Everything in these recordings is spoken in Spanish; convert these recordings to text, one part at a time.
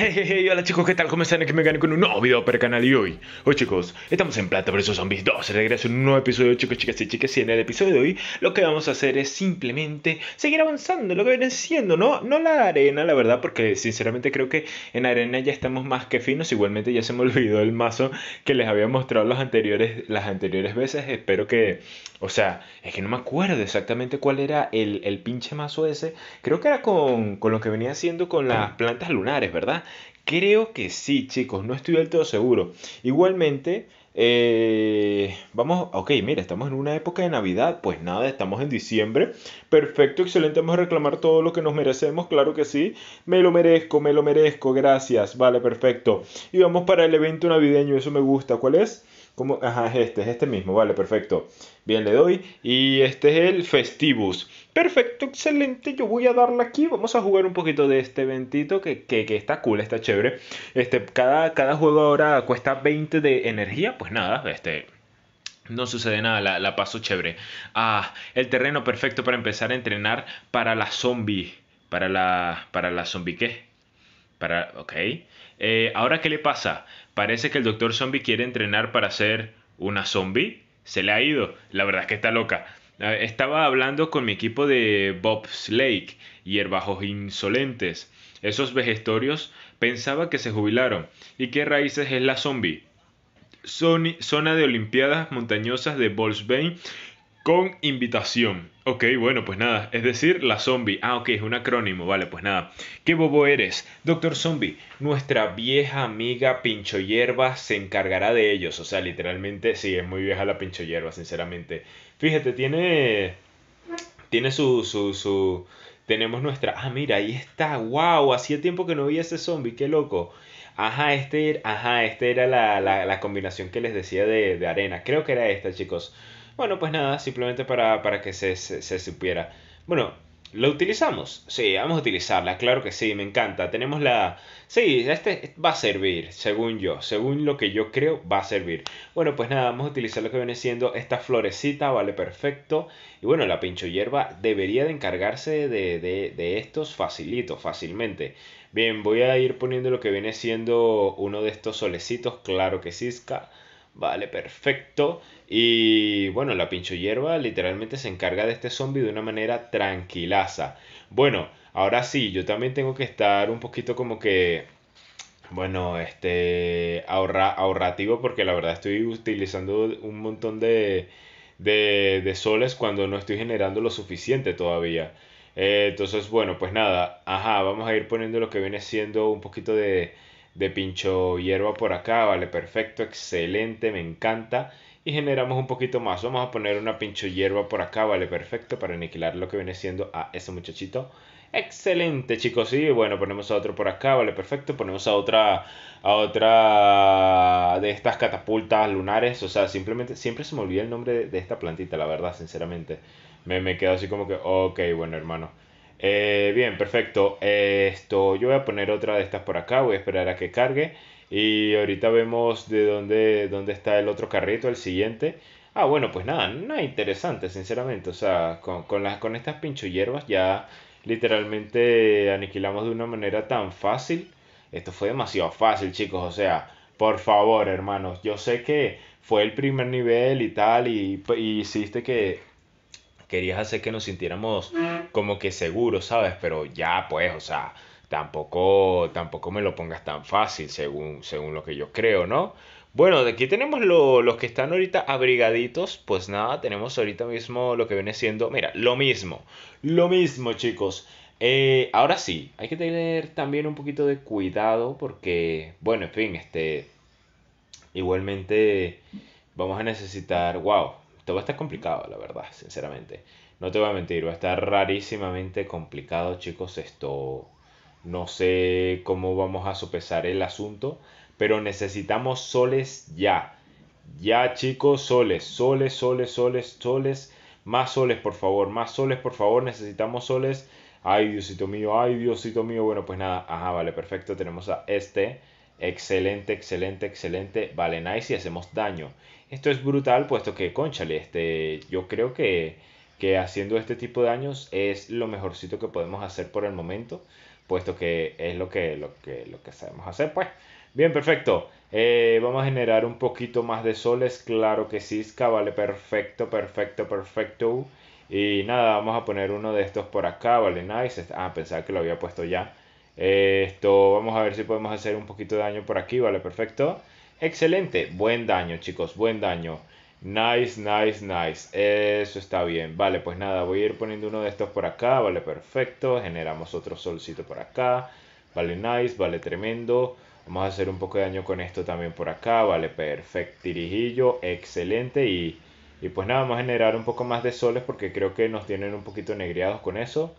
Hey, hey, hey, hola chicos, ¿qué tal? ¿Cómo están? Aquí me gané con un nuevo video para el canal y hoy, hoy chicos, estamos en Plata vs Zombies 2, regreso en un nuevo episodio chicos, chicas y chicas y en el episodio de hoy lo que vamos a hacer es simplemente seguir avanzando, lo que viene siendo, no, no la arena la verdad, porque sinceramente creo que en arena ya estamos más que finos, igualmente ya se me olvidó el mazo que les había mostrado los anteriores, las anteriores veces, espero que, o sea, es que no me acuerdo exactamente cuál era el, pinche mazo ese, creo que era con, con lo que venía haciendo con las plantas lunares, ¿verdad? Creo que sí, chicos, no estoy del todo seguro. Igualmente, eh, vamos, ok, mira, estamos en una época de Navidad, pues nada, estamos en diciembre. Perfecto, excelente, vamos a reclamar todo lo que nos merecemos, claro que sí. Me lo merezco, me lo merezco, gracias, vale, perfecto. Y vamos para el evento navideño, eso me gusta, ¿cuál es? como Ajá, este, es este mismo, vale, perfecto. Bien, le doy. Y este es el Festivus. Perfecto, excelente, yo voy a darle aquí. Vamos a jugar un poquito de este eventito que, está cool, está chévere. Este, cada, cada juego ahora cuesta 20 de energía, pues nada, este... No sucede nada, la, paso chévere. Ah, el terreno perfecto para empezar a entrenar para la zombie. Para la... ¿Para la zombie qué? Para... Ok. Eh, ahora, ¿qué le pasa? Parece que el doctor zombie quiere entrenar para ser una zombie. Se le ha ido. La verdad es que está loca. Ah, estaba hablando con mi equipo de Bob's Lake, hierbajos insolentes. Esos vegetorios pensaba que se jubilaron. ¿Y qué raíces es la zombie? zona de Olimpiadas Montañosas de Volkswagen con invitación. Ok, bueno, pues nada, es decir, la zombie. Ah, ok, es un acrónimo, vale, pues nada. ¿Qué bobo eres? Doctor Zombie, nuestra vieja amiga Pincho Hierba se encargará de ellos. O sea, literalmente, sí, es muy vieja la Pincho Hierba, sinceramente. Fíjate, tiene... Tiene su, su, Tenemos nuestra... Ah, mira, ahí está. ¡Wow! Hacía tiempo que no vi ese zombie, qué loco. Ajá, este, ajá, este era la, combinación que les decía de, de arena. Creo que era esta, chicos. Bueno, pues nada, simplemente para, que se, supiera. Bueno, ¿Lo utilizamos? Sí, vamos a utilizarla, claro que sí, me encanta. Tenemos la... Sí, este va a servir, según yo, según lo que yo creo, va a servir. Bueno, pues nada, vamos a utilizar lo que viene siendo esta florecita, vale perfecto. Y bueno, la pincho hierba debería de encargarse de, de, estos facilito, fácilmente. Bien, voy a ir poniendo lo que viene siendo uno de estos solecitos, claro que sí, Vale, perfecto. Y bueno, la pincho hierba literalmente se encarga de este zombie de una manera tranquilaza. Bueno, ahora sí, yo también tengo que estar un poquito como que bueno, este ahorra, ahorrativo porque la verdad estoy utilizando un montón de, soles cuando no estoy generando lo suficiente todavía. Eh, entonces, bueno, pues nada, ajá, vamos a ir poniendo lo que viene siendo un poquito de, de pincho hierba por acá, vale, perfecto, excelente, me encanta. Y generamos un poquito más, vamos a poner una pincho hierba por acá, vale, perfecto, para aniquilar lo que viene siendo a ese muchachito. Excelente, chicos. Y bueno, ponemos a otro por acá, vale, perfecto. Ponemos a otra a otra de estas catapultas lunares, o sea, simplemente siempre se me olvida el nombre de, esta plantita, la verdad, sinceramente. Me, me quedo así como que, ok, bueno, hermano. Eh, bien, perfecto. esto, yo voy a poner otra de estas por acá, voy a esperar a que cargue. Y ahorita vemos de dónde, dónde está el otro carrito, el siguiente. Ah, bueno, pues nada, nada interesante, sinceramente. O sea, con, las, con estas pincho hierbas ya literalmente aniquilamos de una manera tan fácil. Esto fue demasiado fácil, chicos. O sea, por favor, hermanos. Yo sé que fue el primer nivel y tal, y, y hiciste que querías hacer que nos sintiéramos como que seguros, ¿sabes? Pero ya, pues, o sea, tampoco, tampoco me lo pongas tan fácil, según, según lo que yo creo, ¿no? Bueno, de aquí tenemos los que están ahorita abrigaditos. Pues nada, tenemos ahorita mismo lo que viene siendo. Mira, lo mismo. Lo mismo, chicos. Eh, ahora sí, hay que tener también un poquito de cuidado porque, bueno, en fin, este. Igualmente vamos a necesitar. ¡Wow! esto va a estar complicado, la verdad, sinceramente. No te voy a mentir, va a estar rarísimamente complicado, chicos. Esto no sé cómo vamos a sopesar el asunto, pero necesitamos soles ya. Ya, chicos, soles, soles, soles, soles, soles. Más soles, por favor, más soles, por favor. Necesitamos soles. Ay, Diosito mío, ay, Diosito mío. Bueno, pues nada. Ajá, vale, perfecto. Tenemos a este. Excelente, excelente, excelente. Vale, nice. Y hacemos daño. Esto es brutal, puesto que, conchale, este, yo creo que, que haciendo este tipo de daños es lo mejorcito que podemos hacer por el momento, puesto que es lo que, lo que, lo que sabemos hacer, pues. Bien, perfecto. Eh, vamos a generar un poquito más de soles, claro que sí, vale, perfecto, perfecto, perfecto. Y nada, vamos a poner uno de estos por acá, vale, nice. Este, ah, pensaba que lo había puesto ya. esto, vamos a ver si podemos hacer un poquito de daño por aquí, vale, perfecto. Excelente, buen daño chicos, buen daño. Nice, nice, nice. Eso está bien. Vale, pues nada, voy a ir poniendo uno de estos por acá. Vale, perfecto. Generamos otro solcito por acá. Vale, nice, vale, tremendo. Vamos a hacer un poco de daño con esto también por acá. Vale, perfecto. Tirijillo, excelente. Y, pues nada, vamos a generar un poco más de soles porque creo que nos tienen un poquito negriados con eso.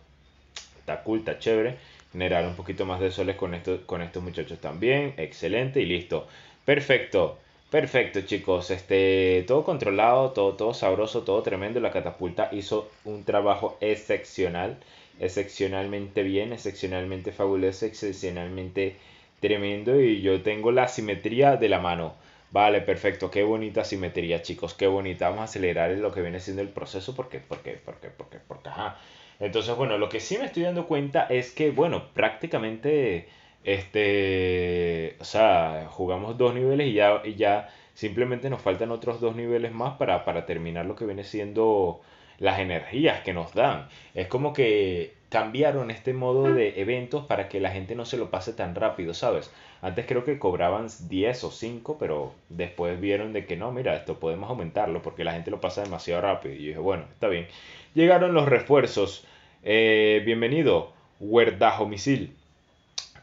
Está culta chévere. Generar un poquito más de soles con, esto, con estos muchachos también. Excelente y listo. Perfecto, perfecto chicos, este, todo controlado, todo, todo sabroso, todo tremendo, la catapulta hizo un trabajo excepcional, excepcionalmente bien, excepcionalmente fabuloso, excepcionalmente tremendo y yo tengo la simetría de la mano. Vale, perfecto, qué bonita simetría chicos, qué bonita, vamos a acelerar lo que viene siendo el proceso porque, porque, porque, porque, porque, ajá. Entonces, bueno, lo que sí me estoy dando cuenta es que, bueno, prácticamente este, o sea, jugamos dos niveles y ya, y ya simplemente nos faltan otros dos niveles más para, terminar lo que viene siendo las energías que nos dan. Es como que cambiaron este modo de eventos para que la gente no se lo pase tan rápido, ¿sabes? Antes creo que cobraban 10 o 5, pero después vieron de que no, mira, esto podemos aumentarlo porque la gente lo pasa demasiado rápido. Y yo dije, bueno, está bien. Llegaron los refuerzos. Eh, bienvenido, Huerdajo Misil.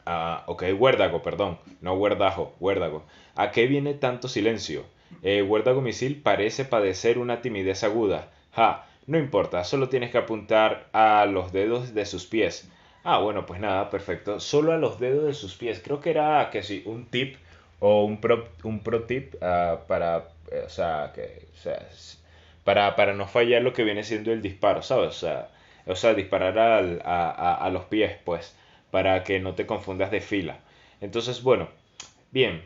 Ah, ok, Huérdago, perdón, no huérdago, Huérdago. ¿A qué viene tanto silencio? Eh, huérdago Misil parece padecer una timidez aguda. Ja, no importa, solo tienes que apuntar a los dedos de sus pies. Ah, bueno, pues nada, perfecto. Solo a los dedos de sus pies. Creo que era, que sí, un tip o un pro, un pro tip ah, para, eh, o sea, que, para, no fallar lo que viene siendo el disparo, ¿sabes? O sea, o sea disparar a los pies, pues para que no te confundas de fila. Entonces, bueno, bien,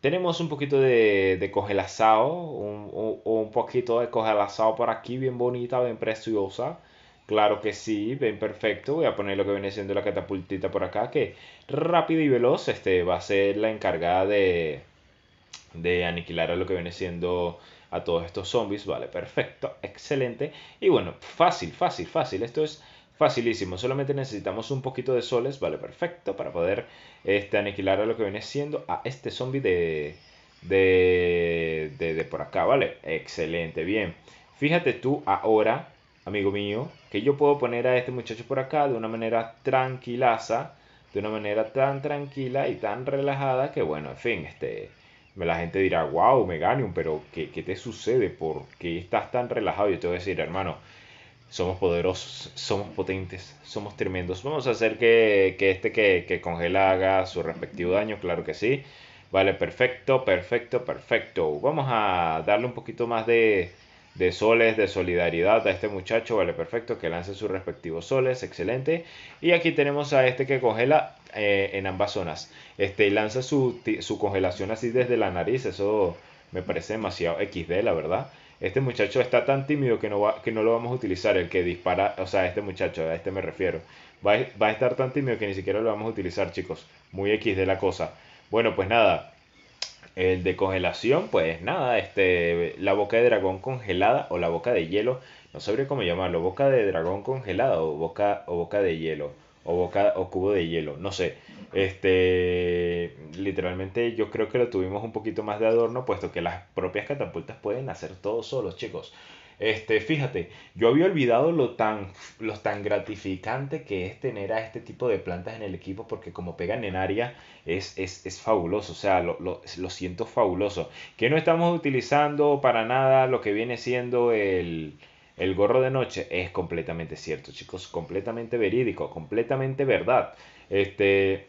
tenemos un poquito de, de congelazado, un, poquito de congelazado por aquí, bien bonita, bien preciosa. Claro que sí, bien perfecto. Voy a poner lo que viene siendo la catapultita por acá, que rápido y veloz este, va a ser la encargada de, de aniquilar a lo que viene siendo a todos estos zombies. Vale, perfecto, excelente. Y bueno, fácil, fácil, fácil. Esto es Facilísimo, solamente necesitamos un poquito de soles, vale, perfecto, para poder este, aniquilar a lo que viene siendo a este zombie de, de, de, por acá, vale. Excelente, bien. Fíjate tú ahora, amigo mío, que yo puedo poner a este muchacho por acá de una manera tranquilaza, de una manera tan tranquila y tan relajada que, bueno, en fin, este la gente dirá, wow, Meganium, pero ¿qué, ¿qué, te sucede? ¿Por qué estás tan relajado? Yo te voy a decir, hermano, somos poderosos, somos potentes, somos tremendos. Vamos a hacer que, este que, congela haga su respectivo daño, claro que sí. Vale, perfecto, perfecto, perfecto. Vamos a darle un poquito más de, soles, de solidaridad a este muchacho, vale, perfecto, que lance sus respectivos soles, excelente. Y aquí tenemos a este que congela eh, en ambas zonas. Este lanza su, su congelación así desde la nariz, eso me parece demasiado XD, la verdad este muchacho está tan tímido que no, va, que no lo vamos a utilizar, el que dispara, o sea, este muchacho, a este me refiero, va, a estar tan tímido que ni siquiera lo vamos a utilizar, chicos. Muy X de la cosa. Bueno, pues nada, el de congelación, pues nada, este, la boca de dragón congelada o la boca de hielo, no sabría cómo llamarlo, boca de dragón congelada o boca, o boca de hielo o, boca, o cubo de hielo, no sé. Este, literalmente yo creo que lo tuvimos un poquito más de adorno, puesto que las propias catapultas pueden hacer todo solos, chicos. Este, fíjate, yo había olvidado lo tan, lo tan gratificante que es tener a este tipo de plantas en el equipo, porque como pegan en área es, es, fabuloso, o sea, lo, siento fabuloso. Que no estamos utilizando para nada lo que viene siendo el, el gorro de noche es completamente cierto, chicos, completamente verídico, completamente verdad. Este,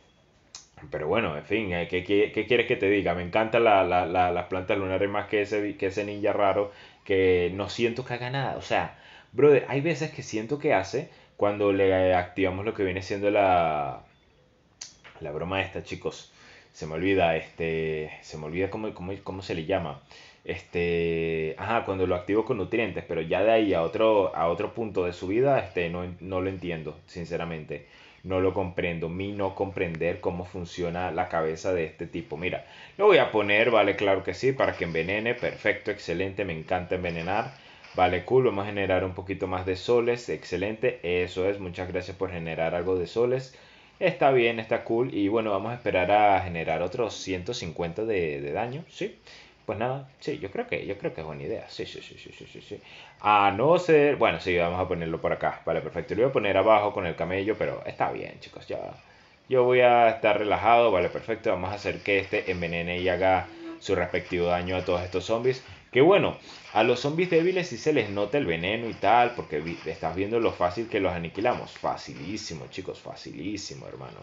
pero bueno, en fin, eh, ¿qué, quieres que te diga? Me encantan la, las plantas lunares más que ese, que ninja raro que no siento que haga nada. O sea, brother, hay veces que siento que hace cuando le activamos lo que viene siendo la, la broma esta, chicos se me olvida, este, se me olvida cómo, cómo se le llama. Este, ajá, cuando lo activo con nutrientes, pero ya de ahí a otro, a otro punto de su vida, este, no, no lo entiendo, sinceramente. No lo comprendo, mi no comprender cómo funciona la cabeza de este tipo. Mira, lo voy a poner, vale, claro que sí, para que envenene, perfecto, excelente, me encanta envenenar. Vale, cool, vamos a generar un poquito más de soles, excelente, eso es, muchas gracias por generar algo de soles. Está bien, está cool. Y bueno, vamos a esperar a generar otros 150 de, daño, ¿sí? Pues nada, sí, yo creo que, yo creo que es buena idea. Sí, sí, sí, sí, sí, sí, A no ser. Bueno, sí, vamos a ponerlo por acá. Vale, perfecto. Lo voy a poner abajo con el camello, pero está bien, chicos. Ya. Yo voy a estar relajado. Vale, perfecto. Vamos a hacer que este envenene y haga su respectivo daño a todos estos zombies. Que bueno, a los zombies débiles sí se les nota el veneno y tal, porque estás viendo lo fácil que los aniquilamos. Facilísimo, chicos, facilísimo, hermano.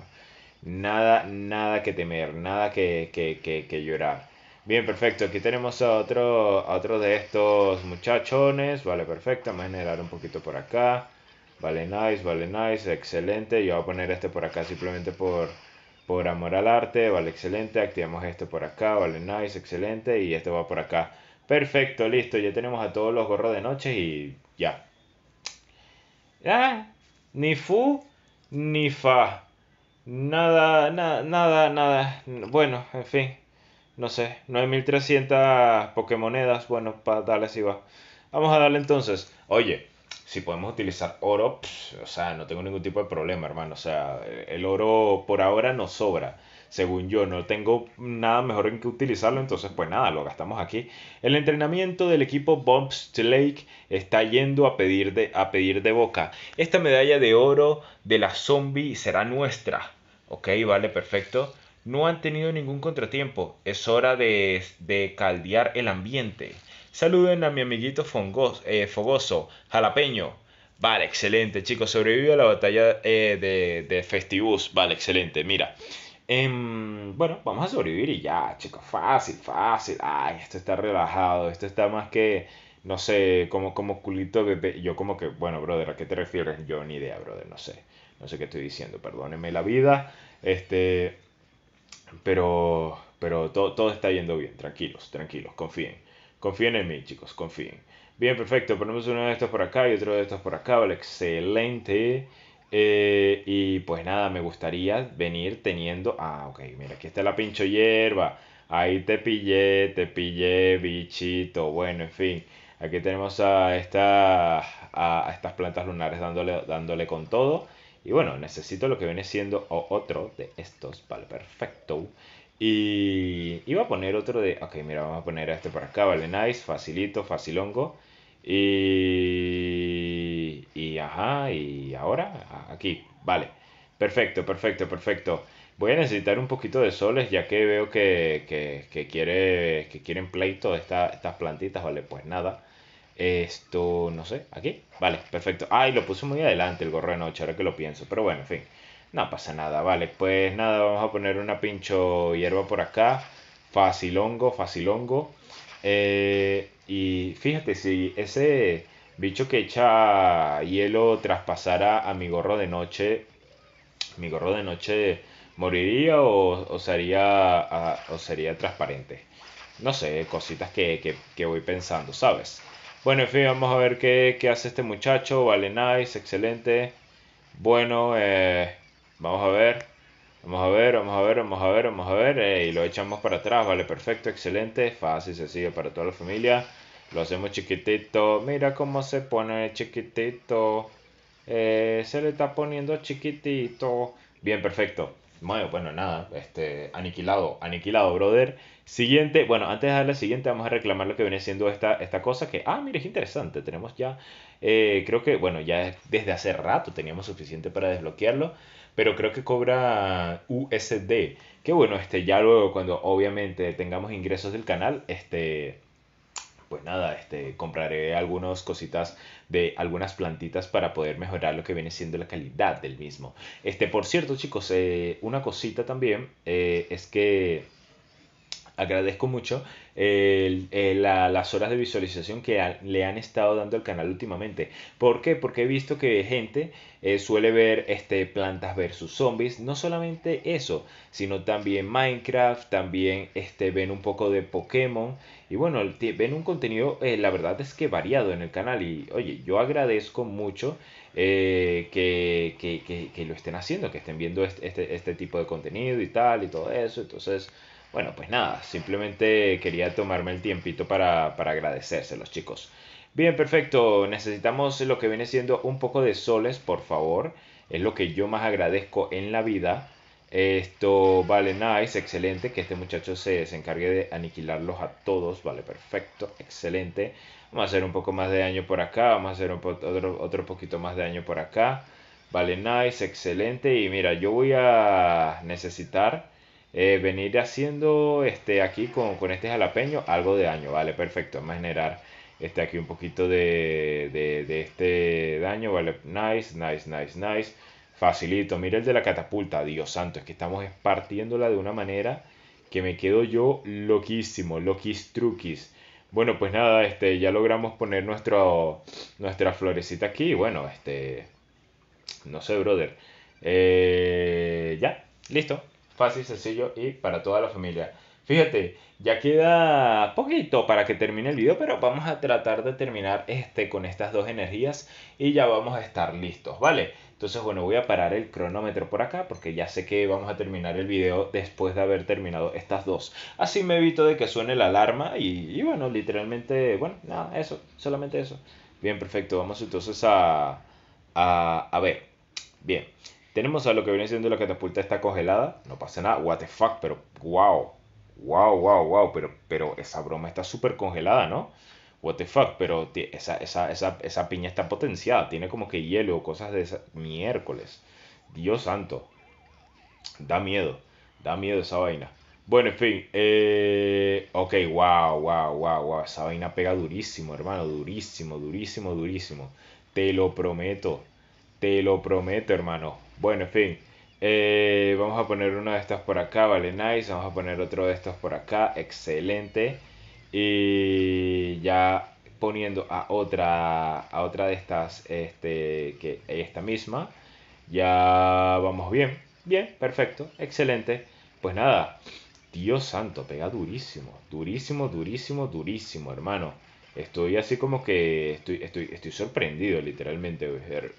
Nada, nada que temer, nada que, llorar. Bien, perfecto. Aquí tenemos a otro, otro de estos muchachones. Vale, perfecto. Vamos a generar un poquito por acá. Vale, nice, vale, nice. Excelente. Yo voy a poner este por acá simplemente por, por amor al arte. Vale, excelente. Activamos este por acá. Vale, nice, excelente. Y este va por acá. Perfecto, listo, ya tenemos a todos los gorros de noche y ya. Ah, ni fu ni fa. Nada, nada, nada, nada. Bueno, en fin. No sé, 9300 Pokémonedas. Bueno, para darle si va. Vamos a darle entonces. Oye, si podemos utilizar oro, o sea, no tengo ningún tipo de problema, hermano. O sea, el oro por ahora nos sobra según yo no tengo nada mejor en que utilizarlo, entonces pues nada, lo gastamos aquí. El entrenamiento del equipo to Lake está yendo a pedir, de, a pedir de boca. Esta medalla de oro de la zombie será nuestra. Ok, vale, perfecto. No han tenido ningún contratiempo. Es hora de, de caldear el ambiente. Saluden a mi amiguito eh, Fogoso, jalapeño. Vale, excelente, chicos. Sobrevive a la batalla eh, de, de Festivus. Vale, excelente. Mira, Em, bueno, vamos a sobrevivir y ya, chicos, fácil, fácil. Ay, esto está relajado, esto está más que, no sé, como, como culito de, Yo como que, bueno, brother, ¿a qué te refieres? Yo ni idea, brother, no sé. No sé qué estoy diciendo, perdónenme la vida. Este, pero, pero todo, todo está yendo bien, tranquilos, tranquilos, confíen. Confíen en mí, chicos, confíen. Bien, perfecto, ponemos uno de estos por acá y otro de estos por acá, vale, excelente. Eh, y pues nada, me gustaría venir teniendo. Ah, ok, mira, aquí está la pincho hierba. Ahí te pillé, te pillé, bichito. Bueno, en fin. Aquí tenemos a, esta, a, estas plantas lunares dándole, dándole con todo. Y bueno, necesito lo que viene siendo otro de estos, vale, perfecto. Y iba a poner otro de... Ok, mira, vamos a poner este por acá, vale, nice, facilito, facilongo. Y ajá, y ahora aquí, vale. Perfecto, perfecto, perfecto. Voy a necesitar un poquito de soles ya que veo que, quiere, que quieren pleito estas plantitas, vale, pues nada. Esto, no sé, aquí, vale, perfecto. Ay, lo puse muy adelante el gorro de ahora que lo pienso, pero bueno, en fin. No pasa nada, vale, pues nada, vamos a poner una pincho hierba por acá. Facilongo, facilongo. Eh, y fíjate, si ese bicho que echa hielo traspasara a mi gorro de noche, mi gorro de noche moriría o, sería, o sería transparente. No sé, cositas que, voy pensando, ¿sabes? Bueno, en fin, vamos a ver qué, hace este muchacho. Vale, nice, excelente. Bueno, eh, vamos a ver. Vamos a ver, vamos a ver, vamos a ver, vamos a ver. Eh, y lo echamos para atrás, vale, perfecto, excelente. Fácil, sencillo para toda la familia. Lo hacemos chiquitito. Mira cómo se pone chiquitito. Eh, se le está poniendo chiquitito. Bien, perfecto. Bueno, bueno, nada, este, aniquilado, aniquilado, brother. Siguiente, bueno, antes de darle la siguiente, vamos a reclamar lo que viene siendo esta, esta cosa que, ah, mire, es interesante. Tenemos ya, eh, creo que, bueno, ya desde hace rato teníamos suficiente para desbloquearlo, pero creo que cobra USD. Que bueno, este, ya luego, cuando obviamente tengamos ingresos del canal, este pues nada, este, compraré algunas cositas de algunas plantitas para poder mejorar lo que viene siendo la calidad del mismo. Este, por cierto, chicos, eh, una cosita también eh, es que agradezco mucho las horas de visualización que le han estado dando al canal últimamente. ¿Por qué? Porque he visto que gente eh, suele ver este, plantas versus zombies. No solamente eso, sino también Minecraft, también este, ven un poco de Pokémon. Y bueno, ven un contenido, eh, la verdad es que variado en el canal. Y oye, yo agradezco mucho eh, que, lo estén haciendo, que estén viendo este, este, este tipo de contenido y tal y todo eso. Entonces... Bueno, pues nada, simplemente quería tomarme el tiempito para, para agradecérselos, chicos. Bien, perfecto. Necesitamos lo que viene siendo un poco de soles, por favor. Es lo que yo más agradezco en la vida. Esto, vale, nice, excelente. Que este muchacho se, encargue de aniquilarlos a todos. Vale, perfecto, excelente. Vamos a hacer un poco más de daño por acá. Vamos a hacer otro, otro poquito más de daño por acá. Vale, nice, excelente. Y mira, yo voy a necesitar eh, venir haciendo este, aquí con, este jalapeño algo de daño, vale, perfecto, vamos a generar este, aquí un poquito de, de, este daño, vale, nice, nice, nice, nice, facilito, mira el de la catapulta, Dios santo, es que estamos partiéndola de una manera que me quedo yo loquísimo, loquis truquis. Bueno, pues nada, este, ya logramos poner nuestro, nuestra florecita aquí, bueno, este, no sé, brother, eh, ya, listo, fácil, sencillo y para toda la familia. Fíjate, ya queda poquito para que termine el video, pero vamos a tratar de terminar este con estas dos energías y ya vamos a estar listos, ¿vale? Entonces, bueno, voy a parar el cronómetro por acá porque ya sé que vamos a terminar el video después de haber terminado estas dos. Así me evito de que suene la alarma y, bueno, literalmente, bueno, nada, eso, solamente eso. Bien, perfecto, vamos entonces a, a ver. Bien. Tenemos a lo que viene siendo la catapulta está congelada. No pasa nada. What the fuck, pero wow. Wow, wow, wow. Pero, pero esa broma está súper congelada, ¿no? What the fuck, pero esa, piña está potenciada. Tiene como que hielo o cosas de esa. Miércoles. Dios santo. Da miedo. Da miedo esa vaina. Bueno, en fin. Eh, ok, wow, wow, wow, wow. Esa vaina pega durísimo, hermano. Durísimo, durísimo, durísimo. Te lo prometo. Te lo prometo, hermano. Bueno, en fin. Eh, vamos a poner una de estas por acá, vale, nice. Vamos a poner otro de estos por acá, excelente. Y ya poniendo a otra, a otra de estas, este, que esta misma, ya vamos bien. Bien, perfecto, excelente. Pues nada, Dios santo, pega durísimo, durísimo, durísimo, durísimo, hermano. Estoy así como que estoy, estoy, estoy sorprendido, literalmente.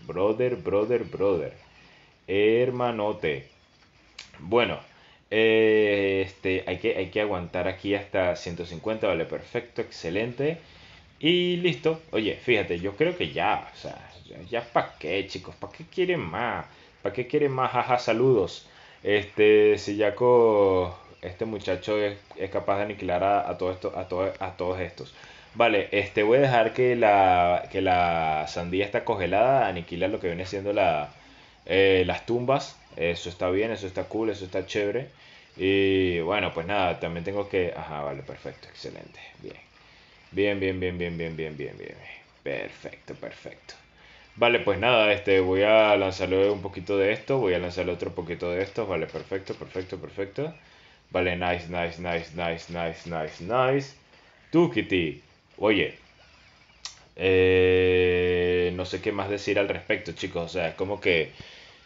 Brother, brother, brother hermanote. Bueno, eh, este, hay, que, hay que aguantar aquí hasta 150, vale, perfecto, excelente. Y listo. Oye, fíjate, yo creo que ya, o sea, ya, para qué, chicos, para qué quieren más, para qué quieren más, jaja, saludos. Este, si con este muchacho es, capaz de aniquilar a, todo esto, a, todos a todos estos. Vale, este voy a dejar que la, que la sandía está congelada, aniquila lo que viene siendo la, eh, las tumbas. Eso está bien, eso está cool, eso está chévere. Y bueno, pues nada, también tengo que... Ajá, vale, perfecto, excelente. Bien. Bien, bien, bien, bien, bien, bien, bien, bien. Perfecto, perfecto. Vale, pues nada, este, voy a lanzarle un poquito de esto, voy a lanzarle otro poquito de esto. Vale, perfecto, perfecto, perfecto. Vale, nice, nice, nice, nice, nice, nice, nice. Tu Kitty. Oye, eh, no sé qué más decir al respecto, chicos. O sea, es como que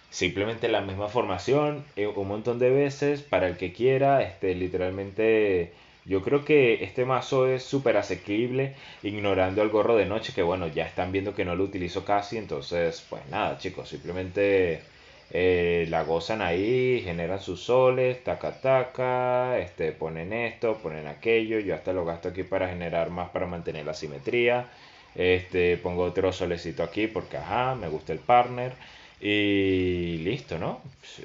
simplemente la misma formación eh, un montón de veces para el que quiera. Este, literalmente, yo creo que este mazo es súper asequible, ignorando el gorro de noche, que bueno, ya están viendo que no lo utilizo casi. Entonces, pues nada, chicos, simplemente... Eh, la gozan ahí, generan sus soles, taca taca, este, ponen esto, ponen aquello, yo hasta lo gasto aquí para generar más para mantener la simetría. Este, pongo otro solecito aquí porque, ajá, me gusta el partner. Y listo, ¿no?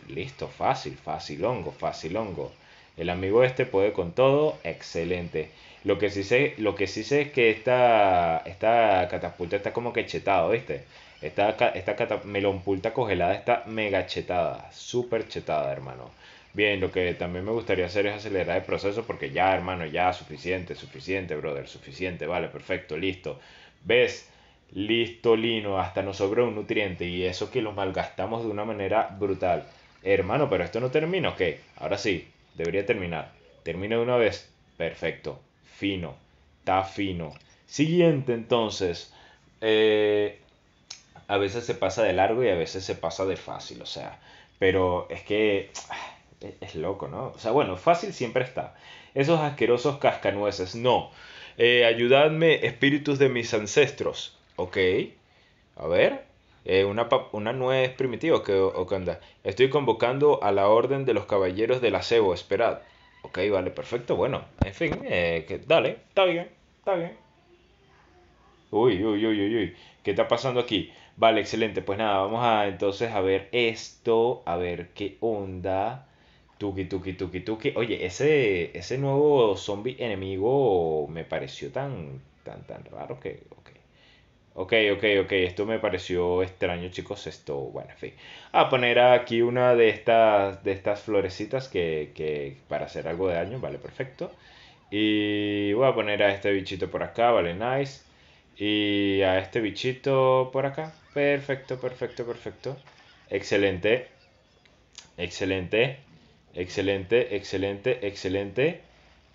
Listo, fácil, fácil hongo, fácil hongo. El amigo este puede con todo, excelente. Lo que sí sé, lo que sí sé es que esta, esta catapulta está como que chetado, ¿viste? Esta, esta melompulta congelada está mega chetada, súper chetada, hermano. Bien, lo que también me gustaría hacer es acelerar el proceso porque ya, hermano, ya, suficiente, suficiente, brother, suficiente, vale, perfecto, listo. ¿Ves? Listo, lino, hasta nos sobra un nutriente y eso que lo malgastamos de una manera brutal. Hermano, pero esto no termina, ok. Ahora sí, debería terminar. Termina de una vez. Perfecto. Fino. Está fino. Siguiente entonces. Eh, a veces se pasa de largo y a veces se pasa de fácil, o sea. Pero es que es loco, ¿no? O sea, bueno, fácil siempre está. Esos asquerosos cascanueces, no. Eh, ayudadme espíritus de mis ancestros. Ok, a ver, eh, una, una, nuez primitiva, que okay, Estoy convocando a la orden de los caballeros del acebo, esperad. Ok, vale, perfecto, bueno, en fin, eh, dale, está bien, está bien. Uy, uy, uy, uy, uy, ¿qué está pasando aquí? Vale, excelente, pues nada, vamos a entonces a ver esto, a ver qué onda. Tuki, tuki, tuki, tuki. Oye, ese, ese nuevo zombie enemigo me pareció tan, tan, tan raro que... Okay. Ok, ok, ok, esto me pareció extraño, chicos. Esto, bueno, en fin. A poner aquí una de estas, de estas florecitas que, que para hacer algo de daño, vale, perfecto. Y voy a poner a este bichito por acá, vale, nice. Y a este bichito por acá, perfecto, perfecto, perfecto. Excelente, excelente. Excelente, excelente, excelente.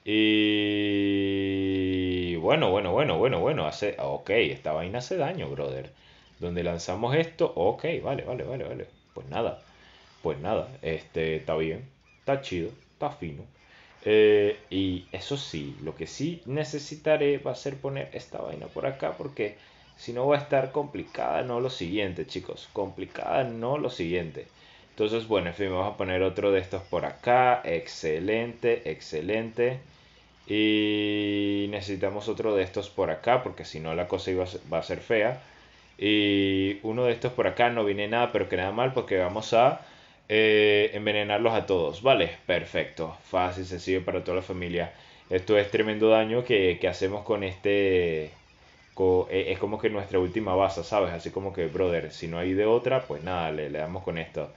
Y bueno, bueno, bueno, bueno, bueno. Hace... Ok, esta vaina hace daño, brother. Donde lanzamos esto, ok, vale, vale, vale, vale. Pues nada, pues nada. Este, está bien, está chido, está fino. Eh, y eso sí, lo que sí necesitaré va a ser poner esta vaina por acá porque si no va a estar complicada, no lo siguiente, chicos. Complicada, no lo siguiente. Entonces, bueno, en fin, vamos a poner otro de estos por acá. Excelente, excelente. Y necesitamos otro de estos por acá, porque si no la cosa iba va a ser fea. Y uno de estos por acá no viene nada, pero que nada mal, porque vamos a eh, envenenarlos a todos. Vale, perfecto. Fácil, sencillo para toda la familia. Esto es tremendo daño que, hacemos con este... Eh, es como que nuestra última base, ¿sabes? Así como que, brother, si no hay de otra, pues nada, le, le damos con esto.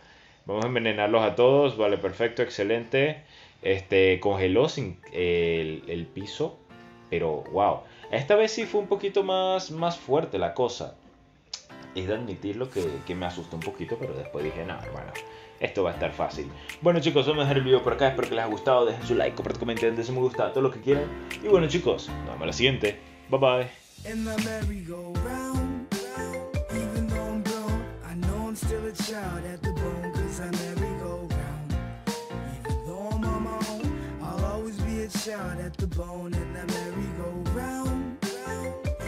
Vamos a envenenarlos a todos. Vale, perfecto, excelente. Este, congeló sin, el, piso. Pero, wow. Esta vez sí fue un poquito más, más fuerte la cosa. Es de admitirlo que, que me asustó un poquito, pero después dije, no, bueno esto va a estar fácil. Bueno chicos, vamos a dejar el video por acá. Espero que les haya gustado. Dejen su like, compartan, comenten, su me gusta, todo lo que quieran. Y bueno chicos, nos vemos en la siguiente. Bye bye. shot at the bone in that merry-go-round.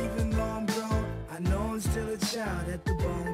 Even though I'm grown, I know I'm still a child at the bone.